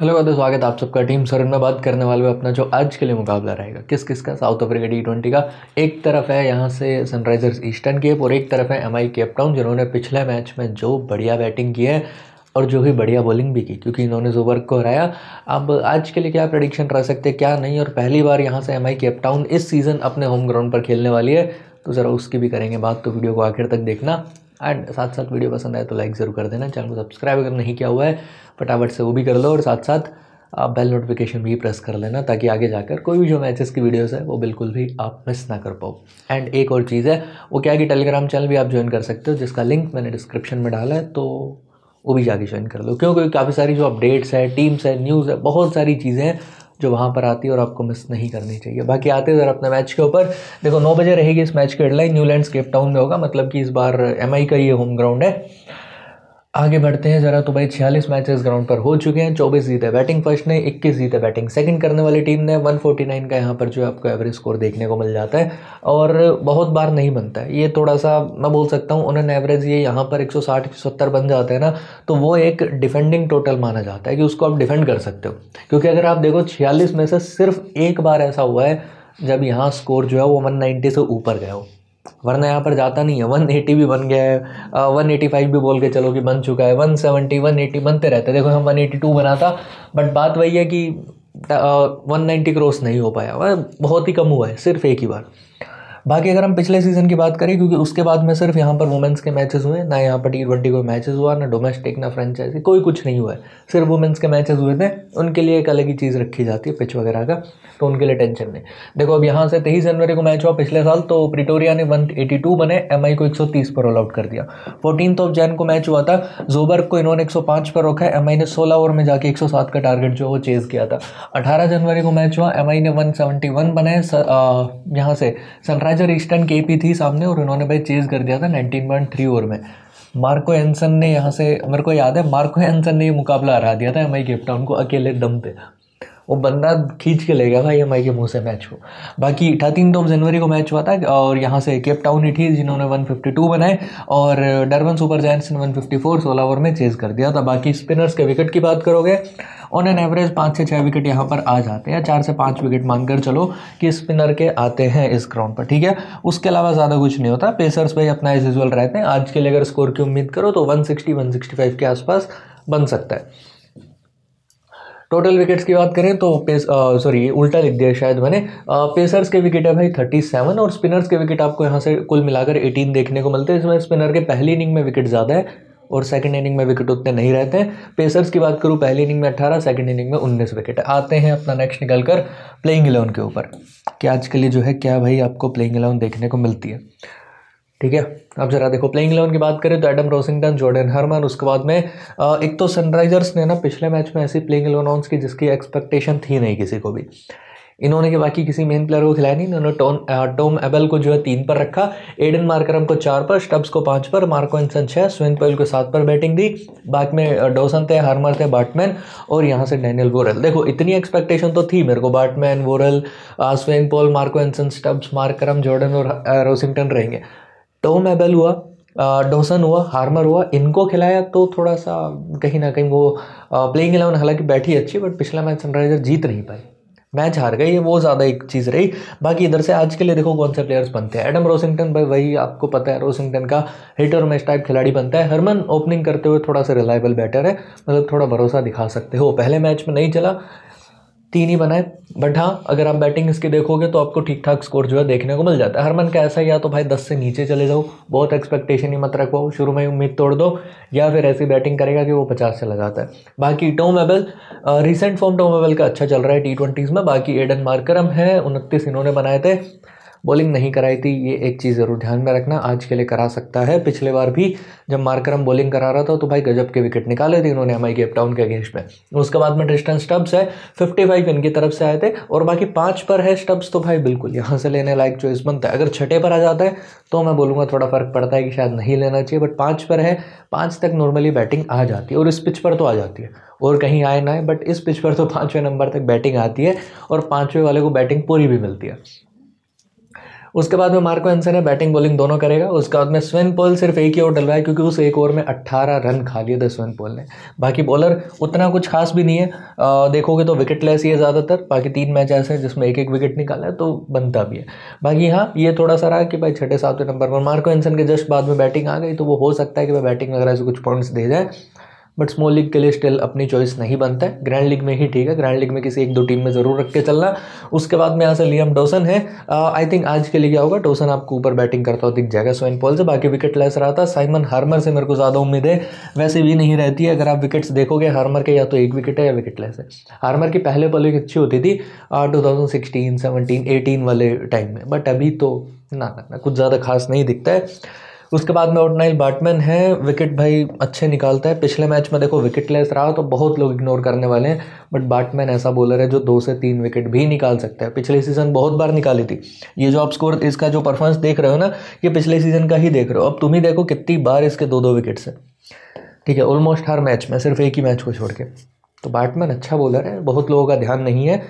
hello दोस्तों स्वागत आप सबका टीम सरन में बात करने वाले हैं अपना जो आज के लिए मुकाबला रहेगा किस किस का साउथ अफ्रीका टी ट्वेंटी का एक तरफ है यहाँ से सनराइजर्स ईस्टर्न केप और एक तरफ है एम आई केपटाउन जिन्होंने पिछले मैच में जो बढ़िया बैटिंग की है और जो भी बढ़िया बॉलिंग भी की क्योंकि इन्होंने जो वर्क को हराया अब आज के लिए क्या प्रडिक्शन रह सकते क्या नहीं और पहली बार यहाँ से एम आई केपटाउन इस सीज़न अपने होम ग्राउंड पर खेलने वाली है तो ज़रा उसकी भी करेंगे बात तो वीडियो को आखिर तक देखना एंड साथ साथ वीडियो पसंद आए तो लाइक ज़रूर कर देना चैनल को सब्सक्राइब अगर नहीं किया हुआ है फटाफट से वो भी कर लो और साथ साथ आप बेल नोटिफिकेशन भी प्रेस कर लेना ताकि आगे जाकर कोई भी जो मैचेस की वीडियोस है वो बिल्कुल भी आप मिस ना कर पाओ एंड एक और चीज़ है वो क्या है कि टेलीग्राम चैनल भी आप ज्वाइन कर सकते हो जिसका लिंक मैंने डिस्क्रिप्शन में डाला है तो वो भी जाके ज्वाइन कर लो क्योंकि काफ़ी सारी जो अपडेट्स है टीम्स है न्यूज़ है बहुत सारी चीज़ें हैं जो वहाँ पर आती है और आपको मिस नहीं करनी चाहिए बाकी आते ज़रा अपने मैच के ऊपर देखो नौ बजे रहेगी इस मैच की हेडलाइन न्यूलैंड केप टाउन में होगा मतलब कि इस बार एम का ये होम ग्राउंड है आगे बढ़ते हैं ज़रा तो भाई छियालीस मैचेस ग्राउंड पर हो चुके हैं चौबीस जीते बैटिंग फर्स्ट ने इक्कीस जीते बैटिंग सेकंड करने वाली टीम ने 149 का यहाँ पर जो है आपको एवरेज स्कोर देखने को मिल जाता है और बहुत बार नहीं बनता है ये थोड़ा सा मैं बोल सकता हूँ उन्होंने एवरेज ये यहाँ पर 160 170 बन जाते हैं ना तो वो एक डिफेंडिंग टोटल माना जाता है कि उसको आप डिफेंड कर सकते हो क्योंकि अगर आप देखो छियालीस में से सिर्फ एक बार ऐसा हुआ है जब यहाँ स्कोर जो है वो वन से ऊपर गया हो वरना यहाँ पर जाता नहीं है वन एटी भी बन गया है वन एटी फाइव भी बोल के चलो कि बन चुका है वन सेवेंटी वन एटी बनते रहते देखो हम वन एटी टू बना था बट बात वही है कि वन नाइन्टी क्रॉस नहीं हो पाया वह बहुत ही कम हुआ है सिर्फ एक ही बार बाकी अगर हम पिछले सीज़न की बात करें क्योंकि उसके बाद में सिर्फ यहाँ पर वुमेंस के मैचेस हुए ना यहाँ पर टी ट्वेंटी कोई मैचेस हुआ ना डोमेस्टिक ना फ्रेंचाइजी कोई कुछ नहीं हुआ है सिर्फ वुमेंस के मैचेस हुए थे उनके लिए एक अलग ही चीज़ रखी जाती है पिच वगैरह का तो उनके लिए टेंशन नहीं देखो अब यहाँ से तेईस जनवरी को मैच हुआ पिछले साल तो प्रिटोरिया ने वन एटी टू बने एम आई को एक सौ तीस पर ऑल आउट कर दिया फोर्टीन ऑफ जैन को मैच हुआ था जोबर्ग को इन्होंने एक सौ पर रोका है एम आई ने सोलह ओवर में जाके एक सौ सात का टारगेट जो है वो चेज़ किया था अठारह जनवरी को मैच हुआ एम आई ने वन वन बनाए यहाँ से सनराइज मैनेजर ईस्टर्न के पी थी सामने और उन्होंने भाई चेज कर दिया था नाइनटीन पॉइंट थ्री ओवर में मार्को एनसन ने यहाँ से मेरे को याद है मार्को एनसन ने ये मुकाबला हरा दिया था एम आई केपटाउन को अकेले दम पे वो बंदा खींच के ले गया भाई एम के मुंह से मैच हो बाकी थर्टीन ऑफ तो जनवरी को मैच हुआ था और यहाँ से केप टाउन इटीज जिन्होंने 152 बनाए और डरबन सुपर जैन ने 154 सोलह ओवर में चेज कर दिया था बाकी स्पिनर्स के विकेट की बात करोगे ऑन एन एवरेज पाँच से छः विकेट यहाँ पर आ जाते हैं चार से पाँच विकेट मानकर चलो कि स्पिनर के आते हैं इस ग्राउंड पर ठीक है उसके अलावा ज़्यादा कुछ नहीं होता पेसर्स भाई अपना एज यूजल रहते हैं आज के लिए अगर स्कोर की उम्मीद करो तो वन सिक्सटी के आसपास बन सकता है टोटल विकेट्स की बात करें तो पेस सॉरी उल्टा लिख दिया शायद मैंने पेसर्स के विकेट है भाई थर्टी सेवन और स्पिनर्स के विकेट आपको यहाँ से कुल मिलाकर एटीन देखने को मिलते हैं इसमें स्पिनर के पहली इनिंग में विकेट ज़्यादा है और सेकंड इनिंग में विकेट उतने नहीं रहते हैं पेसर्स की बात करूँ पहली इनिंग में अट्ठारह सेकंड इनिंग में उन्नीस विकेट आते हैं अपना नेक्स्ट निकल कर प्लेइंग इलेवन के ऊपर कि आज के लिए जो है क्या भाई आपको प्लेइंग इलेवन देखने को मिलती है ठीक है अब जरा देखो प्लेइंग इलेवन की बात करें तो एडम रोसिंगटन जॉर्डन हरमन उसके बाद में एक तो सनराइजर्स ने ना पिछले मैच में ऐसी प्लेइंग इलेवन ऑन्स की जिसकी एक्सपेक्टेशन थी नहीं किसी को भी इन्होंने के बाकी किसी मेन प्लेयर को खिलाया नहीं इन्होंने टोन टोम एबल को जो है तीन पर रखा एडन मार्करम को चार पर स्टब्स को पाँच पर मार्को एंसन छः स्विन पोल को सात पर बैटिंग दी बाद में डोसन थे हारमर थे बैटमैन और यहाँ से डैनियल वोरल देखो इतनी एक्सपेक्टेशन तो थी मेरे को बैटमैन वोरल स्विन पोल Marco Jansen Stubbs Markram Jordan और रोसिंगटन रहेंगे टोम तो एबल हुआ डोसन हुआ हार्मर हुआ इनको खिलाया तो थोड़ा सा कहीं ना कहीं वो प्लेइंग इलेवन हालांकि बैठी अच्छी बट पिछला मैच सनराइजर जीत नहीं पाई मैच हार गई है वो ज़्यादा एक चीज़ रही बाकी इधर से आज के लिए देखो कौन से प्लेयर्स बनते हैं एडम रोसिंगटन भाई वही आपको पता है रोसिंगटन का हिट और मैच टाइप खिलाड़ी बनता है हरमन ओपनिंग करते हुए थोड़ा सा रिलायबल बैटर है मतलब थोड़ा भरोसा दिखा सकते हो पहले मैच में नहीं चला तीन ही बनाए बट हाँ अगर आप बैटिंग इसकी देखोगे तो आपको ठीक ठाक स्कोर जो है देखने को मिल जाता है हरमन का ऐसा या तो भाई दस से नीचे चले जाओ बहुत एक्सपेक्टेशन ही मत रखो शुरू में उम्मीद तोड़ दो या फिर ऐसी बैटिंग करेगा कि वो पचास से लगाता है बाकी Tom Abell recent form Tom Abell का अच्छा चल रहा है टी ट्वेंटीज़ में बाकी एडन मार्करम है उनतीस इन्होंने बनाए थे बॉलिंग नहीं कराई थी ये एक चीज़ ज़रूर ध्यान में रखना आज के लिए करा सकता है पिछले बार भी जब मार्करम बॉलिंग करा रहा था तो भाई गजब के विकेट निकाले थे इन्होंने हमारी गेप टाउन के अगेंस्ट में उसके बाद में ट्रिस्टन स्टब्स है फिफ्टी फाइव इनकी तरफ से आए थे और बाकी पाँच पर है स्टब्स तो भाई बिल्कुल यहाँ से लेने लायक चॉइस बनता है अगर छठे पर आ जाता है तो मैं बोलूँगा थोड़ा फ़र्क पड़ता है कि शायद नहीं लेना चाहिए बट पाँच पर है पाँच तक नॉर्मली बैटिंग आ जाती है और इस पिच पर तो आ जाती है और कहीं आए ना आए बट इस पिच पर तो पाँचवें नंबर तक बैटिंग आती है और पाँचवें वाले को बैटिंग पूरी भी मिलती है उसके बाद में मार्को एंसन है बैटिंग बॉलिंग दोनों करेगा उसके बाद में स्विन पोल सिर्फ एक ही ओवर डल रहा है क्योंकि उस एक ओवर में अट्ठारह रन खा लिए थे स्विन पोल ने बाकी बॉलर उतना कुछ खास भी नहीं है आ, देखोगे तो विकेट लेस ही है ज़्यादातर बाकी तीन मैच ऐसे हैं जिसमें एक एक विकेट निकाला है तो बनता भी है बाकी हाँ ये थोड़ा सा रहा कि भाई छठे सातवें नंबर पर मार्को एंसन के जस्ट बाद में बैटिंग आ गई तो वो हो सकता है कि भाई बैटिंग वगैरह से कुछ पॉइंट्स दे जाए बट स्मॉल लीग के लिए स्टिल अपनी चॉइस नहीं बनता है ग्रैंड लीग में ही ठीक है ग्रैंड लीग में किसी एक दो टीम में ज़रूर रख के चलना उसके बाद में यहाँ से लियम डोसन है आई uh, थिंक आज के लिए क्या होगा डोसन आपको ऊपर बैटिंग करता हुआ दिख जाएगा स्वयं पॉल से बाकी विकेट लेस रहा था साइमन हार्मर से मेरे को ज़्यादा उम्मीद है वैसे भी नहीं रहती है अगर आप विकेट्स देखोगे हार्मर के या तो एक विकेट है या विकेट लेस है हार्मर की पहले पॉलिंग अच्छी होती थी two thousand sixteen seventeen eighteen वाले टाइम में बट अभी तो ना, ना कुछ ज़्यादा खास नहीं दिखता है उसके बाद में ओडनाइल बैटमैन है विकेट भाई अच्छे निकालता है पिछले मैच में देखो विकेट लेस रहा तो बहुत लोग इग्नोर करने वाले हैं बट बैटमैन ऐसा बॉलर है जो दो से तीन विकेट भी निकाल सकता है पिछले सीजन बहुत बार निकाली थी ये जो आप स्कोर इसका जो परफॉर्मेंस देख रहे हो ना ये पिछले सीजन का ही देख रहे हो अब तुम ही देखो कितनी बार इसके दो दो विकेट्स हैं ठीक है ऑलमोस्ट हर मैच में सिर्फ एक ही मैच को छोड़ के तो बैटमैन अच्छा बॉलर है बहुत लोगों का ध्यान नहीं है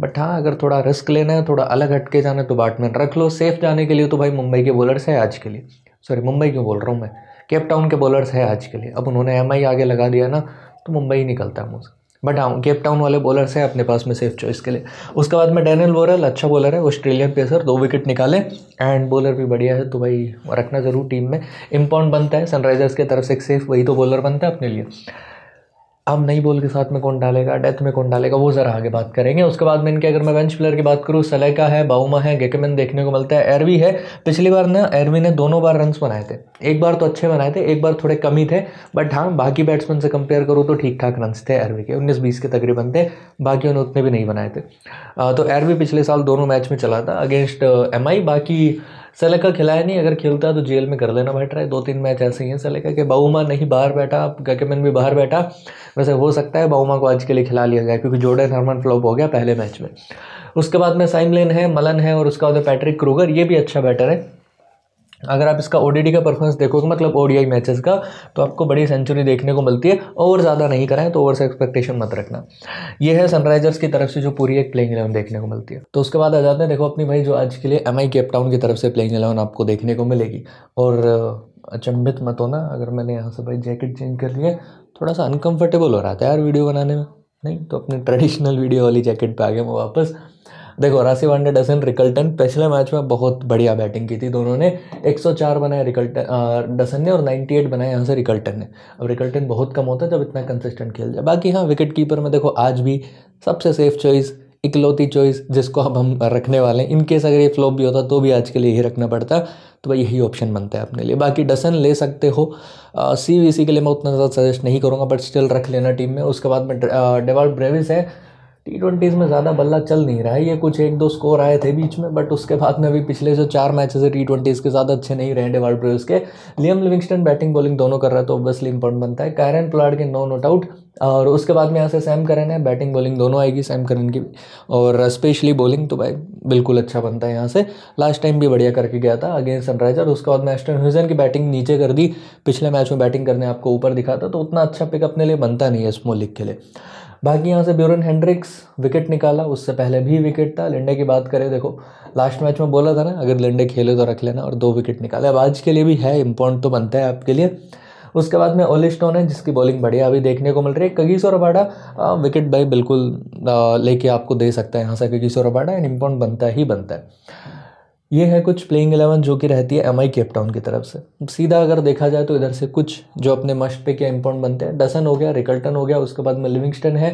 बट हाँ अगर थोड़ा रिस्क लेना है थोड़ा अलग हटके जाना है तो बैटमैन रख लो सेफ जाने के लिए तो भाई मुंबई के बॉलर्स है आज के लिए सॉरी मुंबई क्यों बोल रहा हूँ मैं केप टाउन के बॉलर्स है आज के लिए अब उन्होंने एम आगे लगा दिया ना तो मुंबई ही निकलता है मुझसे बट हाँ केप टाउन वाले बॉलर्स हैं अपने पास में सेफ चॉइस के लिए उसके बाद में डैनियल वोरल अच्छा बॉलर है ऑस्ट्रेलियन पेसर दो विकेट निकाले एंड बॉलर भी बढ़िया है तो भाई रखना ज़रूर टीम में इम्पॉर्ट बनता है सनराइजर्स की तरफ से एक सेफ वही तो बॉलर बनता है अपने लिए अब नई बॉल के साथ में कौन डालेगा डेथ में कौन डालेगा वो ज़रा आगे बात करेंगे उसके बाद में इनके अगर मैं बेंच प्लेयर की बात करूँ सलेका है बाउमा है गेकेमन देखने को मिलता है एरवी है पिछली बार ना एरवी ने दोनों बार रन बनाए थे एक बार तो अच्छे बनाए थे एक बार थोड़े कम थे बट हाँ बाकी बैट्समैन से कंपेयर करूँ तो ठीक ठाक रन थे एरवी के उन्नीस बीस के तकरीबन थे बाकी उन्हें उतने भी नहीं बनाए थे तो एरवी पिछले साल दोनों मैच में चला था अगेंस्ट एम बाकी सलेका खिलाया नहीं अगर खेलता तो जेल में कर लेना बैठ रहा है दो तीन मैच ऐसे ही हैं सलेका के बाउमा नहीं बाहर बैठा गकेमन भी बाहर बैठा वैसे हो सकता है बाउमा को आज के लिए खिला लिया गया क्योंकि जोर्डन हरमन फ्लॉप हो गया पहले मैच में उसके बाद में साइमलिन है मलन है और उसका बाद पैट्रिक क्रूगर ये भी अच्छा बैटर है अगर आप इसका ओडीडी का परफॉर्मेंस देखोगे मतलब ओ मैचेस का तो आपको बड़ी सेंचुरी देखने को मिलती है ओवर ज़्यादा नहीं कराएं तो ओवर से एक्सपेक्टेशन मत रखना ये है सनराइजर्स की तरफ से जो पूरी एक प्लेइंग इलेवन देखने को मिलती है तो उसके बाद आ जाते हैं देखो अपनी भाई जो आज के लिए एम आई केपटाउन की तरफ से प्लेइंग इलेवन आपको देखने को मिलेगी और अचंभित मत होना अगर मैंने यहाँ से भाई जैकेट चेंज कर लिया थोड़ा सा अनकम्फर्टेबल हो रहा था यार वीडियो बनाने में नहीं तो अपने ट्रेडिशनल वीडियो वाली जैकेट पर आ गया मैं वापस देखो वन हंड्रेड डसन रिकल्टन पिछले मैच में बहुत बढ़िया बैटिंग की थी दोनों ने 104 बनाए रिकल्टन डसन ने और 98 बनाए यहाँ से रिकल्टन ने अब रिकल्टन बहुत कम होता है जब इतना कंसिस्टेंट खेल जाए बाकी हाँ विकेट कीपर में देखो आज भी सबसे सेफ चॉइस इकलौती चॉइस जिसको अब हम रखने वाले हैं इनकेस अगर ये फ्लॉप भी होता तो भी आज के लिए यही रखना पड़ता तो भाई यही ऑप्शन बनता है अपने लिए बाकी डसन ले सकते हो सी वी सी के लिए मैं उतना ज़्यादा सजेस्ट नहीं करूँगा बट स्टिल रख लेना टीम में उसके बाद में डेवाल्ड ब्रेविस है टी ट्वेंटीज़ में ज़्यादा बल्ला चल नहीं रहा है ये कुछ एक दो स्कोर आए थे बीच में बट उसके बाद में अभी पिछले जो चार मैचेस है टी ट्वेंटीज़ के ज़्यादा अच्छे नहीं रहे डेवाल्ड प्रेस के लियम लिविंगस्टन बैटिंग बॉलिंग दोनों कर रहा है तो ऑब्वियसली इंपॉर्टेंट बनता है कैरन प्लाड के नो नोट आउट और उसके बाद में यहाँ से सैम करन है बैटिंग बॉलिंग दोनों आएगी सैम करन की और स्पेशली बॉलिंग तो भाई बिल्कुल अच्छा बनता है यहाँ से लास्ट टाइम भी बढ़िया करके गया था अगेंस्ट सनराइजर उसके बाद में एस्टन ह्यूजन की बैटिंग नीचे कर दी पिछले मैच में बैटिंग करने आपको ऊपर दिखा था तो उतना अच्छा पिक अपने लिए बनता नहीं है इस मोलिक के लिए बाकी यहाँ से ब्यूरन हैंड्रिक्स विकेट निकाला उससे पहले भी विकेट था लिंडे की बात करें देखो लास्ट मैच में बोला था ना अगर लिंडे खेले तो रख लेना और दो विकेट निकाले अब आज के लिए भी है इम्पोर्ट तो बनता है आपके लिए उसके बाद में ओलिस्टोन स्टोन है जिसकी बॉलिंग बढ़िया अभी देखने को मिल रही है कगीस और अबाडा विकेट भाई बिल्कुल लेके आपको दे सकता है यहाँ से कगीस और अबाडा एंड इम्पोर्ट बनता ही बनता है ये है कुछ प्लेइंग एलेवन जो कि रहती है एम आई केपटाउन की तरफ से सीधा अगर देखा जाए तो इधर से कुछ जो अपने मश पे के इम्पोर्ट बनते हैं डसन हो गया रिकल्टन हो गया उसके बाद में लिविंगस्टन है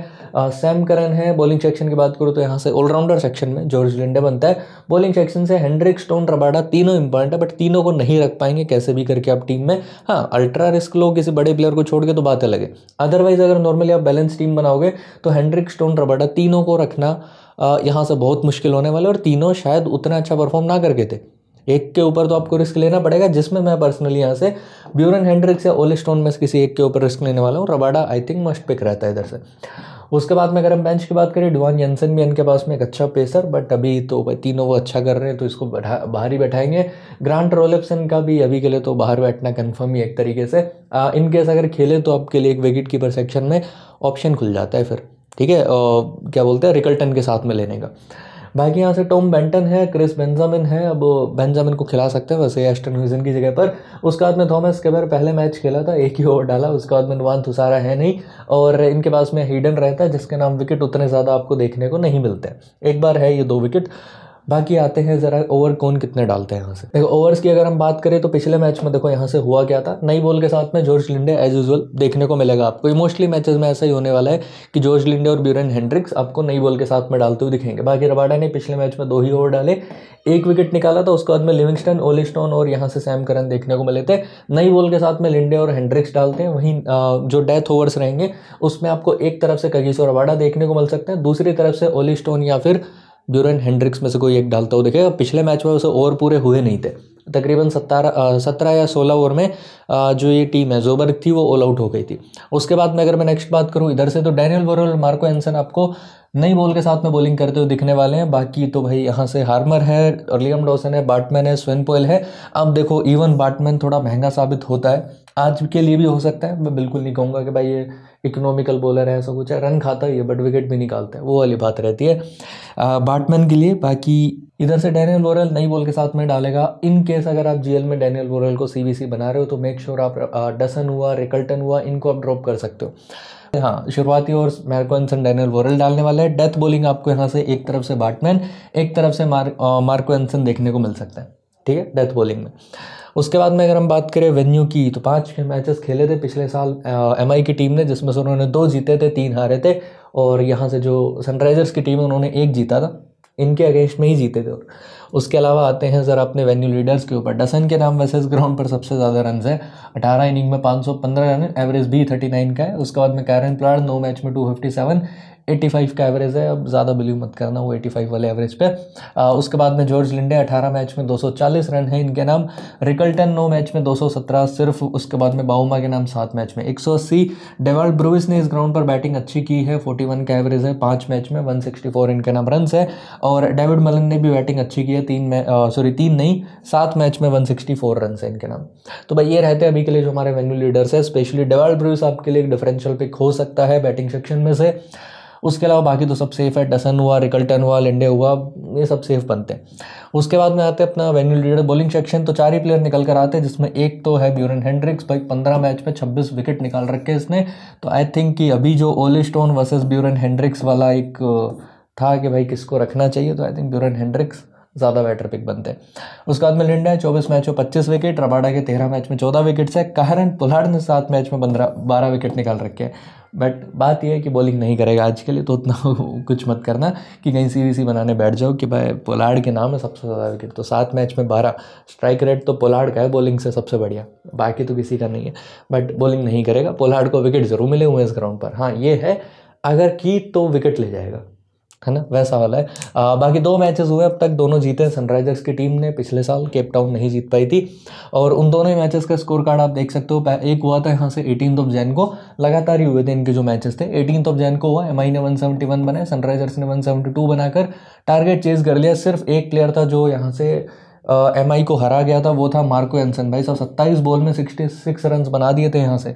सैम करन है बॉलिंग सेक्शन की बात करूँ तो यहाँ से ऑलराउंडर सेक्शन में जॉर्ज लिंडे बनता है बॉलिंग सेक्शन से हैंड्रिक स्टोन रबाडा तीनों इंपॉर्टेंट है बट तीनों को नहीं रख पाएंगे कैसे भी करके आप टीम में हाँ अल्ट्रा रिस्क लो किसी बड़े प्लेयर को छोड़ के तो बात अलग है अदरवाइज अगर नॉर्मली आप बैलेंस टीम बनाओगे तो हैंड्रिक स्टोन रबाडा तीनों को रखना यहाँ से बहुत मुश्किल होने वाले और तीनों शायद उतना अच्छा परफॉर्म ना करके थे एक के ऊपर तो आपको रिस्क लेना पड़ेगा जिसमें मैं पर्सनली यहाँ से ब्यूरन हैंड्रिक्स या ओले स्टोन में किसी एक के ऊपर रिस्क लेने वाला हूँ Rabada I think must pick रहता है इधर से उसके बाद में अगर हम बेंच की बात करें डिवान जेंसन भी इनके पास में एक अच्छा पेसर बट अभी तो तीनों वो अच्छा कर रहे हैं तो इसको बढ़ा बाहर ही बैठाएंगे ग्रांट रोलेप्सन का भी अभी के लिए तो बाहर बैठना कन्फर्म ही एक तरीके से इनकेस अगर खेले तो आपके लिए एक विकेट कीपर सेक्शन में ऑप्शन खुल जाता है फिर ठीक है क्या बोलते हैं रिकल्टन के साथ में लेने का बाकी यहाँ से टॉम बेंटन है क्रिस बेंजामिन है अब बेंजामिन को खिला सकते हैं वैसे एस्टन ह्यूजन की जगह पर उसके बाद में थॉमस केबर पहले मैच खेला था एक ही ओवर डाला उसके बाद में नुवान थुसारा है नहीं और इनके पास में हीडन रहता है जिसके नाम विकेट उतने ज़्यादा आपको देखने को नहीं मिलते एक बार है ये दो विकेट बाकी आते हैं ज़रा ओवर कौन कितने डालते हैं यहाँ से देखो ओवर्स की अगर हम बात करें तो पिछले मैच में देखो यहाँ से हुआ क्या था नई बॉल के साथ में जॉर्ज लिंडे एज यूजल देखने को मिलेगा आपको मोस्टली मैचेस में ऐसा ही होने वाला है कि जॉर्ज लिंडे और ब्यूरन हेंड्रिक्स आपको नई बॉल के साथ में डालते हुए दिखेंगे बाकी रबाडा ने पिछले मैच में दो ही ओवर डाले एक विकेट निकाला था उसके बाद में लिविंगस्टन ओलिस्टोन और यहाँ से सैम करन देखने को मिले थे नई बॉल के साथ में लिंडे और हेंड्रिक्स डालते हैं वहीं जो डेथ ओवर्स रहेंगे उसमें आपको एक तरफ से कगीसो रबाडा देखने को मिल सकते हैं दूसरी तरफ से ओली स्टोन या फिर ड्यूरन हेंड्रिक्स में से कोई एक डालता हो देखेगा पिछले मैच में उसे ओवर पूरे हुए नहीं थे तकरीबन सत्रह सत्रह या सोलह ओवर में आ, जो ये टीम है जोबर्ग थी वो ऑल आउट हो गई थी उसके बाद में अगर मैं नेक्स्ट बात करूँ इधर से तो डैनियल वोरल मार्को एनसन आपको नई बॉल के साथ में बॉलिंग करते हुए दिखने वाले हैं बाकी तो भाई यहाँ से हार्मर है और लियम डॉसन है बाटमैन है स्वेन पोयल है अब देखो इवन बाटमैन थोड़ा महंगा साबित होता है आज के लिए भी हो सकता है मैं बिल्कुल नहीं कहूँगा कि भाई ये इकोनॉमिकल बॉलर है ऐसा कुछ है रन खाता ही है बट विकेट भी निकालते हैं वो वाली बात रहती है बैटमैन के लिए बाकी इधर से डैनियल वोरल नई बॉल के साथ में डालेगा इन केस अगर आप जीएल में डैनियल वोरल को सीबीसी बना रहे हो तो मेक श्योर sure आप डसन हुआ रिकल्टन हुआ इनको आप ड्रॉप कर सकते हो हाँ शुरुआती और मार्कोनसन डैनियल वोरल डालने वाला है डेथ बॉलिंग आपको यहाँ से एक तरफ से बैटमैन एक तरफ से मार्क एनसन देखने को मिल सकता है ठीक है डेथ बॉलिंग में उसके बाद में अगर हम बात करें वेन्यू की तो पाँच मैचेस खेले थे पिछले साल एम की टीम ने जिसमें से उन्होंने दो जीते थे तीन हारे थे और यहाँ से जो सनराइजर्स की टीम है उन्होंने एक जीता था इनके अगेंस्ट में ही जीते थे उसके अलावा आते हैं ज़रा अपने वेन्यू लीडर्स के ऊपर डसन के नाम वैसे इस ग्राउंड पर सबसे ज़्यादा रन है अठारह इनिंग में पाँच रन एवरेज भी थर्टी का है उसके बाद में कैरन प्लाड नौ मैच में टू 85 का एवरेज है अब ज़्यादा बिलीव मत करना वो 85 वाले एवरेज पे आ, उसके बाद में जॉर्ज लिंडे 18 मैच में 240 रन है इनके नाम रिकल्टन 9 मैच में 217 सिर्फ उसके बाद में बाउमा के नाम सात मैच में 180 डेवर्ड ब्रूविस ने इस ग्राउंड पर बैटिंग अच्छी की है 41 का एवरेज है पाँच मैच में 164 इनके नाम रन है और डेविड मलन ने भी बैटिंग अच्छी की है तीन सॉरी तीन नहीं सात मैच में वन सिक्सटी रन है इनके नाम तो भाई ये रहते हैं अभी के लिए जो हमारे वेन्यू लीडर्स है स्पेशली डेवर्ड ब्रूविस आपके लिए एक डिफरेंशियल पिक हो सकता है बैटिंग सेक्शन में से उसके अलावा बाकी तो सब सेफ है डसन हुआ रिकल्टन हुआ लिंडे हुआ ये सब सेफ बनते हैं उसके बाद में आते हैं अपना वेन्यू लीडर बॉलिंग सेक्शन तो चार ही प्लेयर निकल कर आते हैं जिसमें एक तो है ब्यूरन हैंड्रिक्स भाई पंद्रह मैच में छब्बीस विकेट निकाल रखे इसने तो आई थिंक कि अभी जो ओले स्टोन वर्सेज ब्यूरन हैंड्रिक्स वाला एक था कि भाई किसको रखना चाहिए तो आई थिंक ब्यूरन हैंड्रिक्स ज़्यादा बेटर पिक बनते हैं उसके बाद में लिंडा है चौबीस मैच में पच्चीस विकेट रबाडा के तेरह मैच में चौदह विकेट्स है कहरन पुलाड़ ने सात मैच में पंद्रह बारह विकेट निकाल रखे हैं बट बात यह है कि बॉलिंग नहीं करेगा आज के लिए तो उतना कुछ मत करना कि कहीं वी सी बनाने बैठ जाओ कि भाई पोलार्ड के नाम है सबसे ज़्यादा विकेट तो सात मैच में बारह स्ट्राइक रेट तो पोलार्ड का है बॉलिंग से सबसे बढ़िया बाकी तो किसी का नहीं है बट बॉलिंग नहीं करेगा पोलार्ड को विकेट ज़रूर मिले हुए हैं इस ग्राउंड पर हाँ ये है अगर की तो विकेट ले जाएगा है ना वैसा हाल है आ, बाकी दो मैचेस हुए अब तक दोनों जीते हैं सनराइजर्स की टीम ने पिछले साल केप टाउन नहीं जीत पाई थी और उन दोनों ही मैचेस का स्कोर कार्ड आप देख सकते हो एक हुआ था यहाँ से एटीन ऑफ जैन को लगातार ही हुए थे इनके जो मैचेस थे एटीन ऑफ जैन को हुआ एम ने वन सेवेंटी वन बनाए सनराइजर्स ने वन सेवेंटी टू बनाकर टारगेट चेज कर लिया सिर्फ एक प्लेयर था जो यहाँ से एम uh, को हरा गया था वो था मार्को एनसन भाई साहब सत्ताईस बॉल में सिक्सटी सिक्स रन बना दिए थे यहाँ से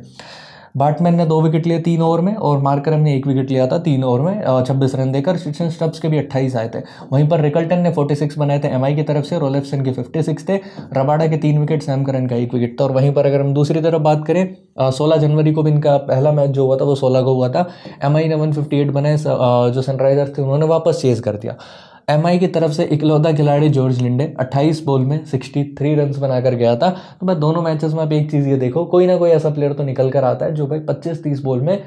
बैटमैन ने दो विकेट लिए तीन ओवर में और मार्करम ने एक विकेट लिया था तीन ओवर में छब्बीस रन देकर शिक्षण स्टब्स के भी अट्ठाईस आए थे वहीं पर रिकल्टन ने फोर्टी सिक्स बनाए थे एम की तरफ से रोलेप्सन के फिफ्टी सिक्स थे रबाडा के तीन विकेट सैम करन का एक विकेट था और वहीं पर अगर हम दूसरी तरफ बात करें सोलह जनवरी को भी इनका पहला मैच जो हुआ था वो सोलह को हुआ था एम ने वन फिफ्टी एट बनाए जो सनराइजर्स थे उन्होंने वापस चेज कर दिया एम की तरफ से इकलौता खिलाड़ी जॉर्ज लिंडे 28 बॉल में 63 रन बनाकर गया था तो भाई दोनों मैचेस में आप एक चीज़ ये देखो कोई ना कोई ऐसा प्लेयर तो निकल कर आता है जो भाई 25-30 बॉल में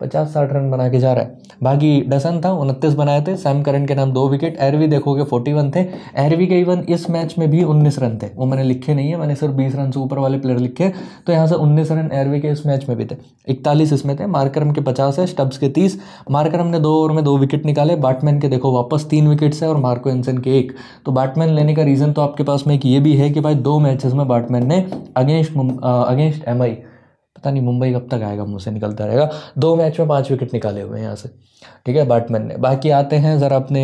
पचास साठ रन बना के जा रहा है बाकी डसन था उनतीस बनाए थे सैम करन के नाम दो विकेट एरवी देखोगे फोर्टी वन थे एरवी के इवन इस मैच में भी उन्नीस रन थे वो मैंने लिखे नहीं है मैंने सिर्फ बीस रन से ऊपर वाले प्लेयर लिखे तो यहाँ से उन्नीस रन एरवी के इस मैच में भी थे इकतालीस इसमें थे मार्करम के पचास है स्टब्स के तीस मार्करम ने दो ओवर में दो विकेट निकाले बैटमैन के देखो वापस तीन विकेट्स है और मार्को एनसन के एक तो बैटमैन लेने का रीज़न तो आपके पास में एक ये भी है कि भाई दो मैचेस में बैटमैन ने अगेंस्ट अगेंस्ट एम आई पता नहीं मुंबई कब तक आएगा मुझसे से निकलता रहेगा दो मैच में पाँच विकेट निकाले हुए हैं यहाँ से ठीक है बैटमैन ने बाकी आते हैं ज़रा अपने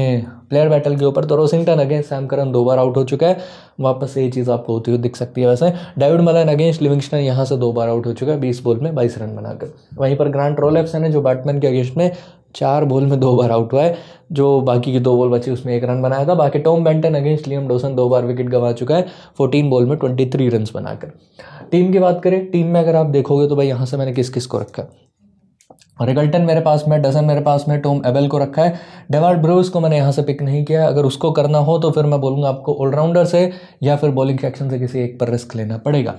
प्लेयर बैटल के ऊपर तो रोसिंगटन अगेंस्ट सैम करन दो बार आउट हो चुका है वापस ये चीज़ आपको होती हुई दिख सकती है वैसे डेविड मलन अगेंस्ट लिविंगस्टन यहाँ से दो बार आउट हो चुका है बीस बॉल में बाईस रन बनाकर वहीं पर ग्रांट रोलेप्सन है जो बैटमैन के अगेंस्ट में चार बॉल में दो बार आउट हुआ है जो बाकी की दो बॉल बची उसमें एक रन बनाया था बाकी Tom Banton against Liam Dawson दो बार विकेट गंवा चुका है फोर्टीन बॉल में ट्वेंटी थ्री रन बनाकर टीम की बात करें टीम में अगर आप देखोगे तो भाई यहाँ से मैंने किस किस को रखा है रिगल्टन मेरे पास में डजन मेरे पास में टोम एबल को रखा है डेवार्ड ब्रूस को मैंने यहाँ से पिक नहीं किया अगर उसको करना हो तो फिर मैं बोलूँगा आपको ऑलराउंडर से या फिर बॉलिंग सेक्शन से किसी एक पर रिस्क लेना पड़ेगा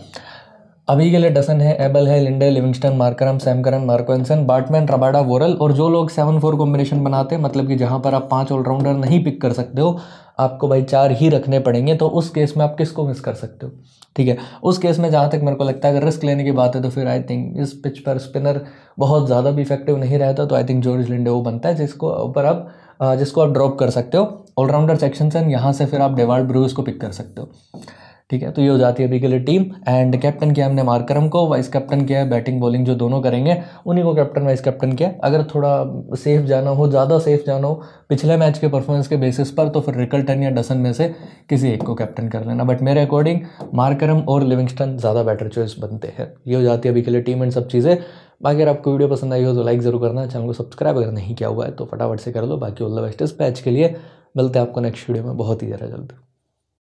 अभी के लिए डसन है एबल है Linde Livingstone Markram Sam Curran Marco Jansen Baartman Rabada Worrall और जो लोग सेवन फोर कॉम्बिनेशन बनाते हैं मतलब कि जहाँ पर आप पांच ऑलराउंडर नहीं पिक कर सकते हो आपको भाई चार ही रखने पड़ेंगे तो उस केस में आप किसको मिस कर सकते हो ठीक है उस केस में जहाँ तक मेरे को लगता है अगर रिस्क लेने की बात है तो फिर आई थिंक इस पिच पर स्पिनर बहुत ज़्यादा भी इफेक्टिव नहीं रहता तो आई थिंक जॉर्ज लिंडे वो बनता है जिसको ऊपर आप जिसको आप ड्रॉप कर सकते हो ऑलराउंडर सेक्शन से यहाँ से फिर आप डेवाल्ड ब्रूस को पिक कर सकते हो ठीक है तो ये हो जाती है अभी के लिए टीम एंड कैप्टन किया हमने मारकरम को वाइस कैप्टन किया है बैटिंग बॉलिंग जो दोनों करेंगे उन्हीं को कैप्टन वाइस कैप्टन किया अगर थोड़ा सेफ जाना हो ज़्यादा सेफ जाना हो पिछले मैच के परफॉर्मेंस के बेसिस पर तो फिर रिकल्टन या डसन में से किसी एक को कैप्टन कर लेना बट मेरे अकॉर्डिंग मारकरम और लिविंगस्टन ज़्यादा बेटर चॉइस बनते हैं ये हो जाती है अभी के लिए टीम एंड सब चीज़ें बाकी अगर आपको वीडियो पसंद आई हो तो लाइक ज़रूर करना चैनल को सब्सक्राइब अगर नहीं किया हुआ है तो फटाफट से कर लो बाकी ऑल द बेस्ट इस पैच के लिए मिलते हैं आपको नेक्स्ट वीडियो में बहुत ही ज़्यादा जल्दी